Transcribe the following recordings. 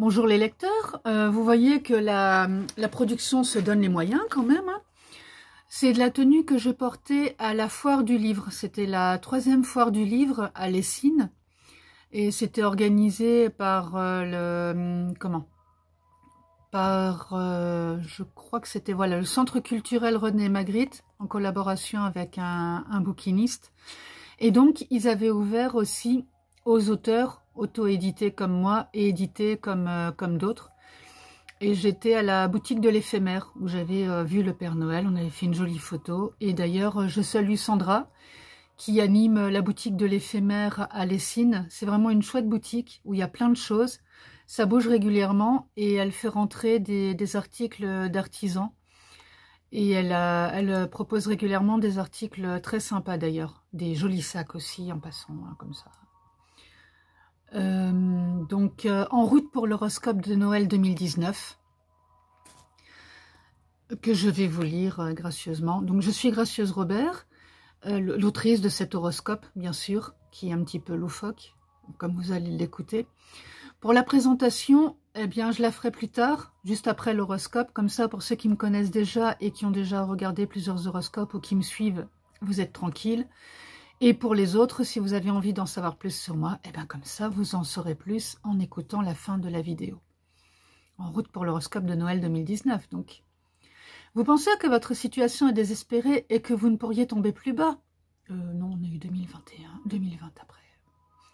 Bonjour les lecteurs, euh, vous voyez que la, production se donne les moyens quand même. Hein. C'est de la tenue que je portais à la foire du livre. C'était la troisième foire du livre à Lessines. Et c'était organisé par euh, le... Hum, comment Par, euh, je crois que c'était voilà le Centre culturel René Magritte, en collaboration avec un, un bouquiniste. Et donc, ils avaient ouvert aussi aux auteurs auto-édité comme moi et édité comme, euh, comme d'autres. Et j'étais à la boutique de l'éphémère où j'avais euh, vu le Père Noël. On avait fait une jolie photo. Et d'ailleurs, euh, je salue Sandra qui anime la boutique de l'éphémère à Lessine. C'est vraiment une chouette boutique où il y a plein de choses. Ça bouge régulièrement et elle fait rentrer des, articles d'artisans. Et elle, elle, propose régulièrement des articles très sympas d'ailleurs. Des jolis sacs aussi en passant, hein, comme ça. Euh, donc euh, en route pour l'horoscope de Noël 2019 que je vais vous lire euh, gracieusement. Donc je suis Gracieuse Robert, l'autrice de cet horoscope bien sûr, qui est un petit peu loufoque, comme vous allez l'écouter. Pour la présentation, eh bien je la ferai plus tard, juste après l'horoscope, comme ça pour ceux qui me connaissent déjà et qui ont déjà regardé plusieurs horoscopes ou qui me suivent, vous êtes tranquilles. Et pour les autres, si vous avez envie d'en savoir plus sur moi, eh bien comme ça, vous en saurez plus en écoutant la fin de la vidéo. En route pour l'horoscope de Noël 2019, donc. Vous pensez que votre situation est désespérée et que vous ne pourriez tomber plus bas euh, Non, on a eu 2021, 2020 après.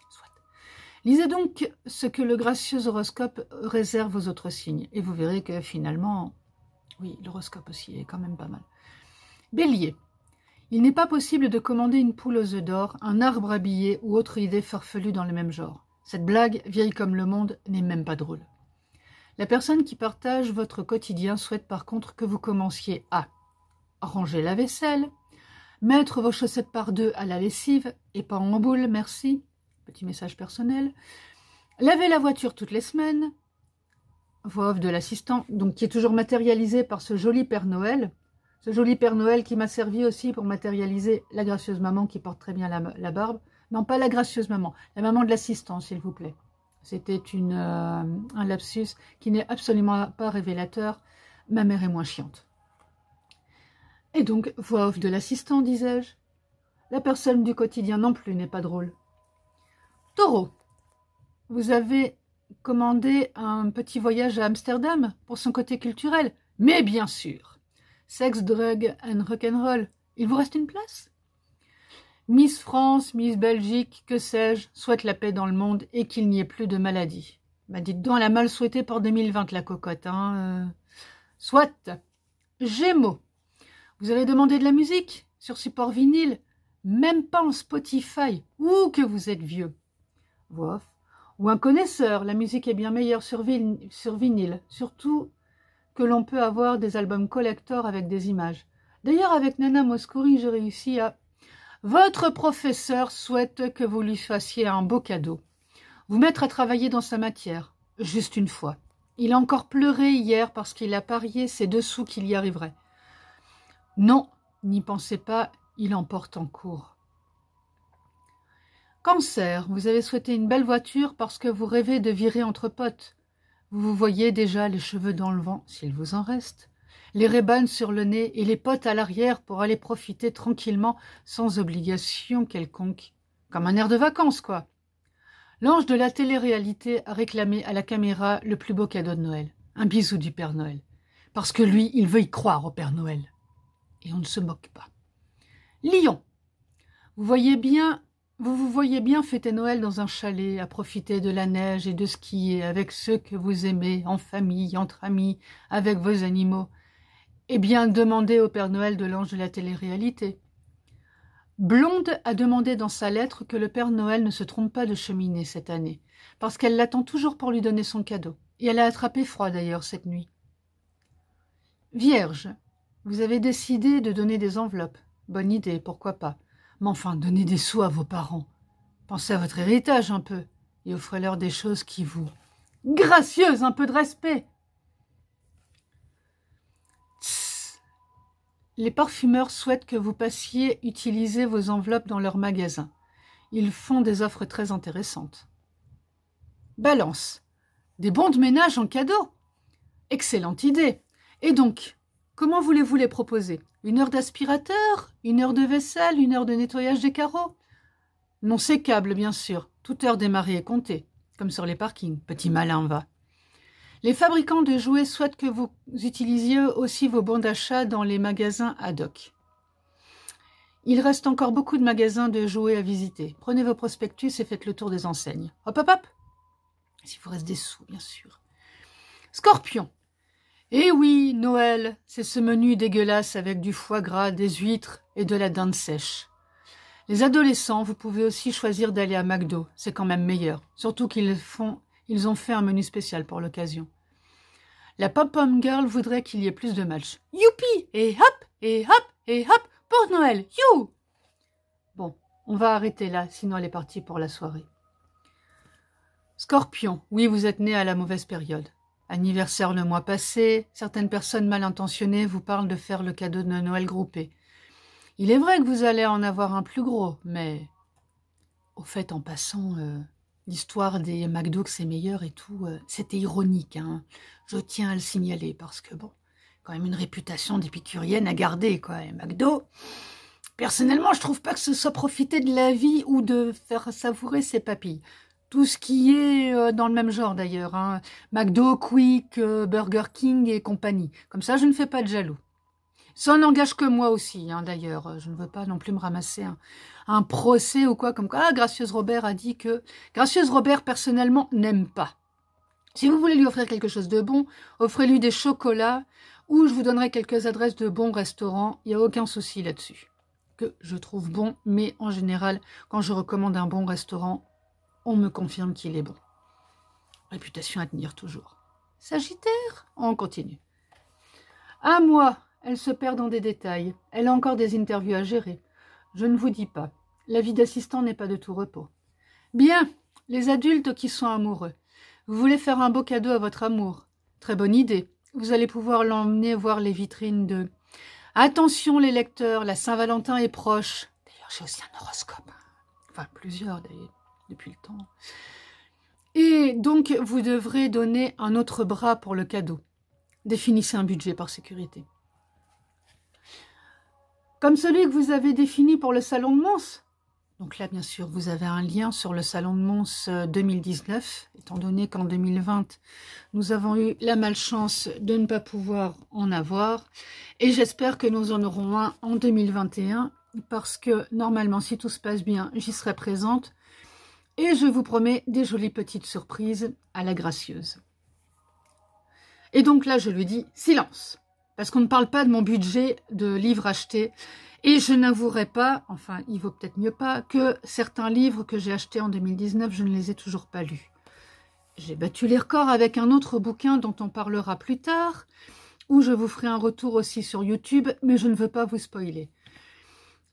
Soit. Lisez donc ce que le gracieux horoscope réserve aux autres signes. Et vous verrez que finalement, oui, l'horoscope aussi est quand même pas mal. Bélier, il n'est pas possible de commander une poule aux œufs d'or, un arbre habillé ou autre idée farfelue dans le même genre. Cette blague, vieille comme le monde, n'est même pas drôle. La personne qui partage votre quotidien souhaite par contre que vous commenciez à ranger la vaisselle, mettre vos chaussettes par deux à la lessive et pas en boule, merci, petit message personnel, laver la voiture toutes les semaines, voix off de l'assistant, donc qui est toujours matérialisée par ce joli Père Noël, ce joli Père Noël qui m'a servi aussi pour matérialiser la gracieuse maman qui porte très bien la, barbe. Non, pas la gracieuse maman, la maman de l'assistant, s'il vous plaît. C'était euh, un lapsus qui n'est absolument pas révélateur. Ma mère est moins chiante. Et donc, voix off de l'assistant, disais-je. La personne du quotidien non plus n'est pas drôle. Taureau, vous avez commandé un petit voyage à Amsterdam pour son côté culturel Mais bien sûr Sex, Drug and Rock'n'Roll. Il vous reste une place Miss France, Miss Belgique, que sais-je, souhaite la paix dans le monde et qu'il n'y ait plus de maladies. Bah dites donc, elle a mal souhaitée pour 2020, la cocotte. Hein euh. Soit. Gémeaux. Vous avez demandé de la musique sur support vinyle, même pas en Spotify. Ou que vous êtes vieux. Ou un connaisseur, la musique est bien meilleure sur, sur vinyle, surtout que l'on peut avoir des albums collector avec des images. D'ailleurs, avec Nana Moscouri, j'ai réussi à... Votre professeur souhaite que vous lui fassiez un beau cadeau. Vous mettre à travailler dans sa matière. Juste une fois. Il a encore pleuré hier parce qu'il a parié ses deux sous qu'il y arriverait. Non, n'y pensez pas, il en porte en cours. Cancer, vous avez souhaité une belle voiture parce que vous rêvez de virer entre potes. Vous voyez déjà les cheveux dans le vent, s'il vous en reste, les rébanes sur le nez et les potes à l'arrière pour aller profiter tranquillement, sans obligation quelconque. Comme un air de vacances, quoi. L'ange de la télé-réalité a réclamé à la caméra le plus beau cadeau de Noël, un bisou du Père Noël. Parce que lui, il veut y croire au Père Noël. Et on ne se moque pas. Lyon. Vous voyez bien vous vous voyez bien fêter Noël dans un chalet, à profiter de la neige et de skier avec ceux que vous aimez, en famille, entre amis, avec vos animaux. Eh bien, demandez au Père Noël de l'ange de la télé-réalité. Blonde a demandé dans sa lettre que le Père Noël ne se trompe pas de cheminée cette année, parce qu'elle l'attend toujours pour lui donner son cadeau. Et elle a attrapé froid d'ailleurs cette nuit. Vierge, vous avez décidé de donner des enveloppes. Bonne idée, pourquoi pas. Mais enfin, donnez des sous à vos parents. Pensez à votre héritage un peu et offrez-leur des choses qui vous... Gracieuse, un peu de respect. Les parfumeurs souhaitent que vous passiez utiliser vos enveloppes dans leurs magasins. Ils font des offres très intéressantes. Balance. Des bons de ménage en cadeau. Excellente idée. Et donc, Comment voulez-vous les proposer Une heure d'aspirateur Une heure de vaisselle Une heure de nettoyage des carreaux Non câble, bien sûr. Toute heure démarrée est comptée. Comme sur les parkings. Petit malin, va. Les fabricants de jouets souhaitent que vous utilisiez aussi vos bons d'achat dans les magasins ad hoc. Il reste encore beaucoup de magasins de jouets à visiter. Prenez vos prospectus et faites le tour des enseignes. Hop, hop, hop S'il vous reste des sous, bien sûr. Scorpion. Eh oui, Noël, c'est ce menu dégueulasse avec du foie gras, des huîtres et de la dinde sèche. Les adolescents, vous pouvez aussi choisir d'aller à McDo, c'est quand même meilleur, surtout qu'ils font, ils ont fait un menu spécial pour l'occasion. La pop-pom girl voudrait qu'il y ait plus de matchs. Youpi Et hop Et hop Et hop Pour Noël You Bon, on va arrêter là, sinon elle est partie pour la soirée. Scorpion, oui, vous êtes né à la mauvaise période anniversaire le mois passé, certaines personnes mal intentionnées vous parlent de faire le cadeau de Noël groupé. Il est vrai que vous allez en avoir un plus gros, mais au fait, en passant, euh, l'histoire des McDo que c'est meilleur et tout, euh, c'était ironique. Hein. Je tiens à le signaler parce que bon, quand même une réputation d'épicurienne à garder quoi. Et McDo, personnellement, je trouve pas que ce soit profiter de la vie ou de faire savourer ses papilles tout ce qui est euh, dans le même genre d'ailleurs, hein. McDo, Quick, euh, Burger King et compagnie. Comme ça, je ne fais pas de jaloux. Ça n'engage que moi aussi, hein, d'ailleurs. Je ne veux pas non plus me ramasser un, procès ou quoi comme quoi. Ah, Gracieuse Robert a dit que... Gracieuse Robert, personnellement, n'aime pas. Si vous voulez lui offrir quelque chose de bon, offrez-lui des chocolats ou je vous donnerai quelques adresses de bons restaurants. Il n'y a aucun souci là-dessus. Que je trouve bon, mais en général, quand je recommande un bon restaurant, on me confirme qu'il est bon. Réputation à tenir toujours. Sagittaire On continue. À moi, elle se perd dans des détails. Elle a encore des interviews à gérer. Je ne vous dis pas. La vie d'assistant n'est pas de tout repos. Bien, les adultes qui sont amoureux. Vous voulez faire un beau cadeau à votre amour. Très bonne idée. Vous allez pouvoir l'emmener voir les vitrines de. Attention les lecteurs, la Saint-Valentin est proche. D'ailleurs, j'ai aussi un horoscope. Enfin, plusieurs d'ailleurs depuis le temps. Et donc, vous devrez donner un autre bras pour le cadeau. Définissez un budget par sécurité. Comme celui que vous avez défini pour le Salon de Mons. Donc là, bien sûr, vous avez un lien sur le Salon de Mons 2019, euh, étant donné qu'en 2020, nous avons eu la malchance de ne pas pouvoir en avoir. Et j'espère que nous en aurons un en 2021, parce que normalement, si tout se passe bien, j'y serai présente et je vous promets des jolies petites surprises à la gracieuse. Et donc là, je lui dis silence, parce qu'on ne parle pas de mon budget de livres achetés. Et je n'avouerai pas, enfin, il vaut peut-être mieux pas, que certains livres que j'ai achetés en 2019, je ne les ai toujours pas lus. J'ai battu les records avec un autre bouquin dont on parlera plus tard, où je vous ferai un retour aussi sur YouTube, mais je ne veux pas vous spoiler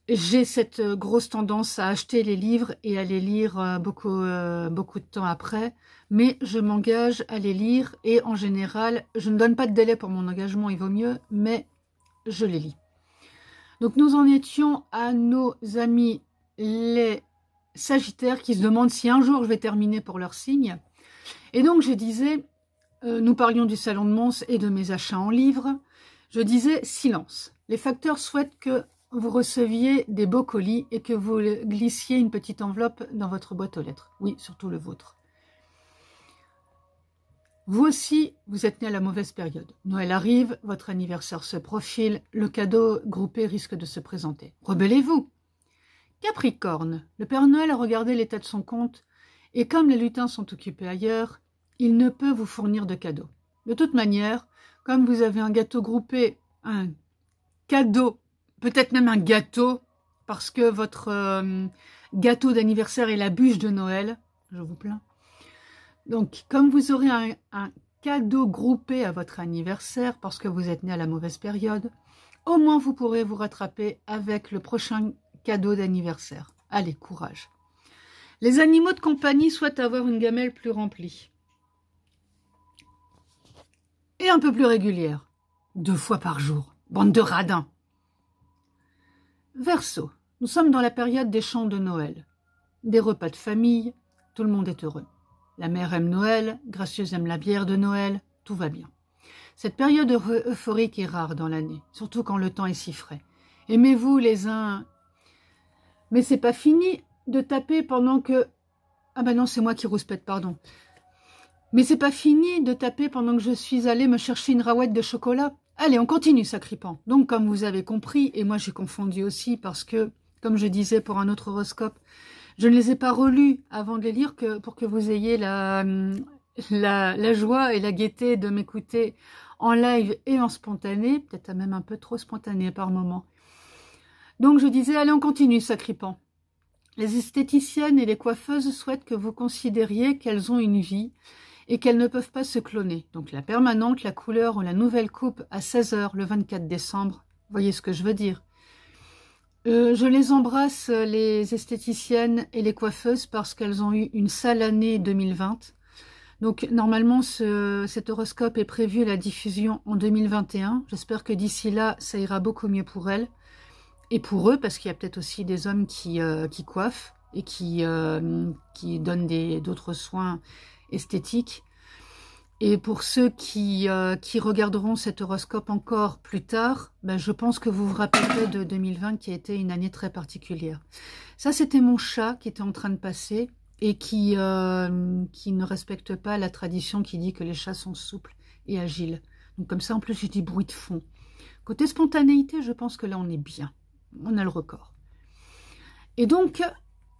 j'ai cette euh, grosse tendance à acheter les livres et à les lire euh, beaucoup, euh, beaucoup de temps après, mais je m'engage à les lire et en général, je ne donne pas de délai pour mon engagement, il vaut mieux, mais je les lis. Donc nous en étions à nos amis les Sagittaires qui se demandent si un jour je vais terminer pour leur signe. Et donc je disais, nous parlions du salon de Mons et de mes achats en livres, je disais silence. Les facteurs souhaitent que vous receviez des beaux colis et que vous glissiez une petite enveloppe dans votre boîte aux lettres. Oui, surtout le vôtre. Vous aussi, vous êtes né à la mauvaise période. Noël arrive, votre anniversaire se profile, le cadeau groupé risque de se présenter. Rebellez-vous Capricorne, le Père Noël a regardé l'état de son compte et comme les lutins sont occupés ailleurs, il ne peut vous fournir de cadeau. De toute manière, comme vous avez un gâteau groupé, un cadeau peut-être même un gâteau, parce que votre euh, gâteau d'anniversaire est la bûche de Noël, je vous plains. Donc, comme vous aurez un, un cadeau groupé à votre anniversaire, parce que vous êtes né à la mauvaise période, au moins vous pourrez vous rattraper avec le prochain cadeau d'anniversaire. Allez, courage. Les animaux de compagnie souhaitent avoir une gamelle plus remplie. Et un peu plus régulière. Deux fois par jour. Bande de radins. Verso, nous sommes dans la période des chants de Noël. Des repas de famille, tout le monde est heureux. La mère aime Noël, Gracieuse aime la bière de Noël, tout va bien. Cette période euphorique est rare dans l'année, surtout quand le temps est si frais. Aimez-vous les uns. Mais c'est pas fini de taper pendant que. Ah ben non, c'est moi qui rouspète, pardon. Mais c'est pas fini de taper pendant que je suis allée me chercher une raouette de chocolat. Allez, on continue, sacripant. Donc, comme vous avez compris, et moi j'ai confondu aussi parce que, comme je disais pour un autre horoscope, je ne les ai pas relus avant de les lire que, pour que vous ayez la, hum, la joie et la gaieté de m'écouter en live et en spontané, peut-être même un peu trop spontané par moment. Donc je disais, allez, on continue, sacripant. Les esthéticiennes et les coiffeuses souhaitent que vous considériez qu'elles ont une vie, et qu'elles ne peuvent pas se cloner. Donc la permanente, la couleur ou la nouvelle coupe à 16h le 24 décembre. voyez ce que je veux dire euh, je les embrasse, les esthéticiennes et les coiffeuses, parce qu'elles ont eu une sale année 2020. Donc normalement, cet horoscope est prévu la diffusion en 2021. J'espère que d'ici là, ça ira beaucoup mieux pour elles. Et pour eux, parce qu'il y a peut-être aussi des hommes qui, euh, qui coiffent et qui, euh, qui donnent d'autres soins esthétique. Et pour ceux euh, qui, regarderont cet horoscope encore plus tard, ben, je pense que vous vous rappelez de 2020 qui a été une année très particulière. Ça, c'était mon chat qui était en train de passer et qui, euh, qui ne respecte pas la tradition qui dit que les chats sont souples et agiles. Donc comme ça, en plus, j'ai dit bruit de fond. Côté spontanéité, je pense que là, on est bien. On a le record. Et donc,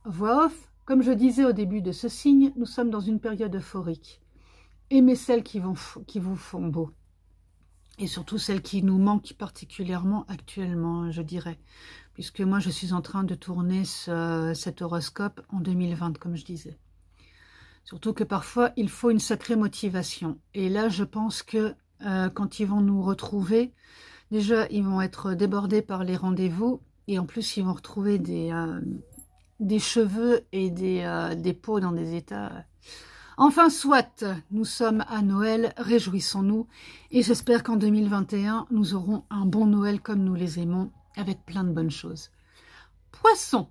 voix off, comme je disais au début de ce signe, nous sommes dans une période euphorique. Aimez celles qui, vont, qui vous font beau. Et surtout celles qui nous manquent particulièrement actuellement, je dirais. Puisque moi, je suis en train de tourner cet horoscope en 2020, comme je disais. Surtout que parfois, il faut une sacrée motivation. Et là, je pense que euh, quand ils vont nous retrouver, déjà, ils vont être débordés par les rendez-vous. Et en plus, ils vont retrouver des, euh, des cheveux et des, euh, des peaux dans des états... Euh. Enfin, soit, nous sommes à Noël, réjouissons-nous, et j'espère qu'en 2021, nous aurons un bon Noël comme nous les aimons, avec plein de bonnes choses. Poisson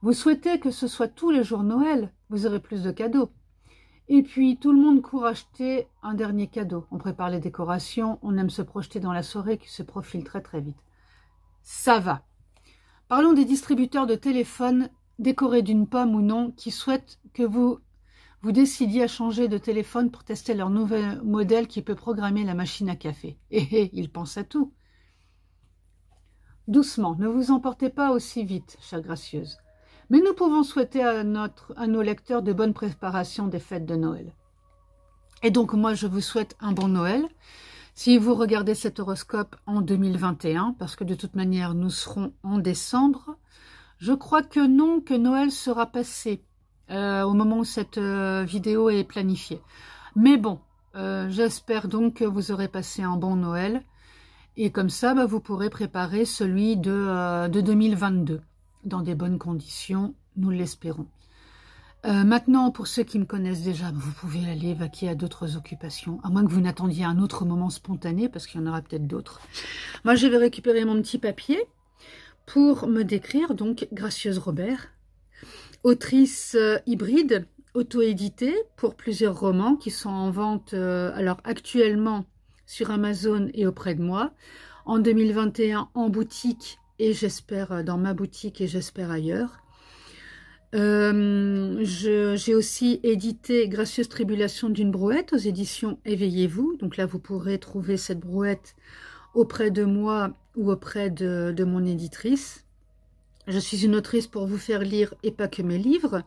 Vous souhaitez que ce soit tous les jours Noël, vous aurez plus de cadeaux. Et puis, tout le monde court acheter un dernier cadeau. On prépare les décorations, on aime se projeter dans la soirée qui se profile très très vite. Ça va Parlons des distributeurs de téléphones décorés d'une pomme ou non qui souhaitent que vous vous décidiez à changer de téléphone pour tester leur nouvel modèle qui peut programmer la machine à café. Et eh, eh, ils pensent à tout. Doucement, ne vous emportez pas aussi vite, chère gracieuse. Mais nous pouvons souhaiter à, notre, à nos lecteurs de bonnes préparations des fêtes de Noël. Et donc moi je vous souhaite un bon Noël. Si vous regardez cet horoscope en 2021, parce que de toute manière nous serons en décembre, je crois que non, que Noël sera passé euh, au moment où cette euh, vidéo est planifiée. Mais bon, euh, j'espère donc que vous aurez passé un bon Noël. Et comme ça, bah, vous pourrez préparer celui de, de 2022 dans des bonnes conditions, nous l'espérons. Euh, maintenant, pour ceux qui me connaissent déjà, vous pouvez aller vaquer à d'autres occupations, à moins que vous n'attendiez un autre moment spontané, parce qu'il y en aura peut-être d'autres. Moi, je vais récupérer mon petit papier pour me décrire, donc, Gracieuse Robert, autrice euh, hybride, auto-éditée pour plusieurs romans qui sont en vente, euh, alors actuellement sur Amazon et auprès de moi, en 2021 en boutique et j'espère dans ma boutique et j'espère ailleurs. Euh, j'ai aussi édité Gracieuse Tribulation d'une brouette aux éditions Éveillez-vous. Donc là, vous pourrez trouver cette brouette auprès de moi ou auprès de, mon éditrice. Je suis une autrice pour vous faire lire et pas que mes livres.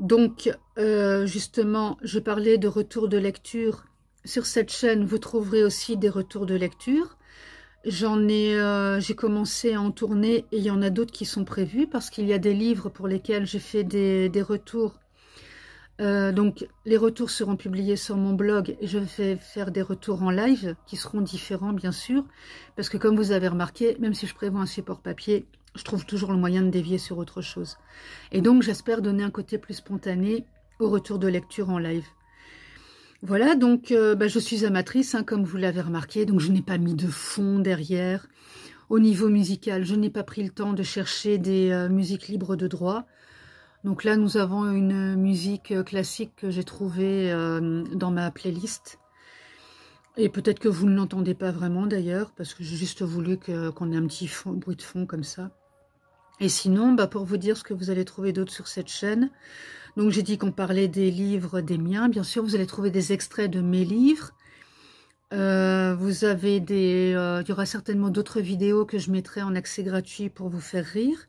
Donc, euh, justement, je parlais de retours de lecture. Sur cette chaîne, vous trouverez aussi des retours de lecture. J'en ai, euh, j'ai commencé à en tourner et il y en a d'autres qui sont prévus parce qu'il y a des livres pour lesquels j'ai fait des, retours. Euh, donc les retours seront publiés sur mon blog et je vais faire des retours en live qui seront différents bien sûr parce que comme vous avez remarqué, même si je prévois un support papier, je trouve toujours le moyen de dévier sur autre chose. Et donc j'espère donner un côté plus spontané au retour de lecture en live. Voilà, donc euh, bah, je suis amatrice, hein, comme vous l'avez remarqué, donc je n'ai pas mis de fond derrière. Au niveau musical, je n'ai pas pris le temps de chercher des euh, musiques libres de droit. Donc là, nous avons une musique euh, classique que j'ai trouvée dans ma playlist. Et peut-être que vous ne l'entendez pas vraiment d'ailleurs, parce que j'ai juste voulu qu'on ait un petit fond, bruit de fond comme ça. Et sinon, bah, pour vous dire ce que vous allez trouver d'autre sur cette chaîne, donc j'ai dit qu'on parlait des livres des miens. Bien sûr, vous allez trouver des extraits de mes livres. Euh, vous avez des, euh, il y aura certainement d'autres vidéos que je mettrai en accès gratuit pour vous faire rire.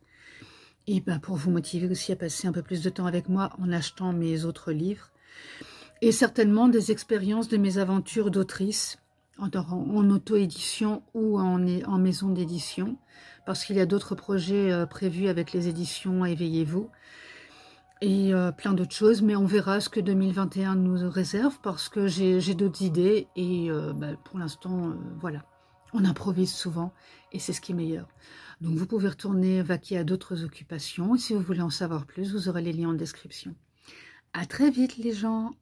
Et bah, pour vous motiver aussi à passer un peu plus de temps avec moi en achetant mes autres livres. Et certainement des expériences de mes aventures d'autrice en, auto-édition ou en, maison d'édition, parce qu'il y a d'autres projets euh, prévus avec les éditions Éveillez-vous et euh, plein d'autres choses, mais on verra ce que 2021 nous réserve parce que j'ai d'autres idées et euh, bah, pour l'instant, voilà, on improvise souvent et c'est ce qui est meilleur. Donc vous pouvez retourner vaquer à d'autres occupations et si vous voulez en savoir plus, vous aurez les liens en description. À très vite les gens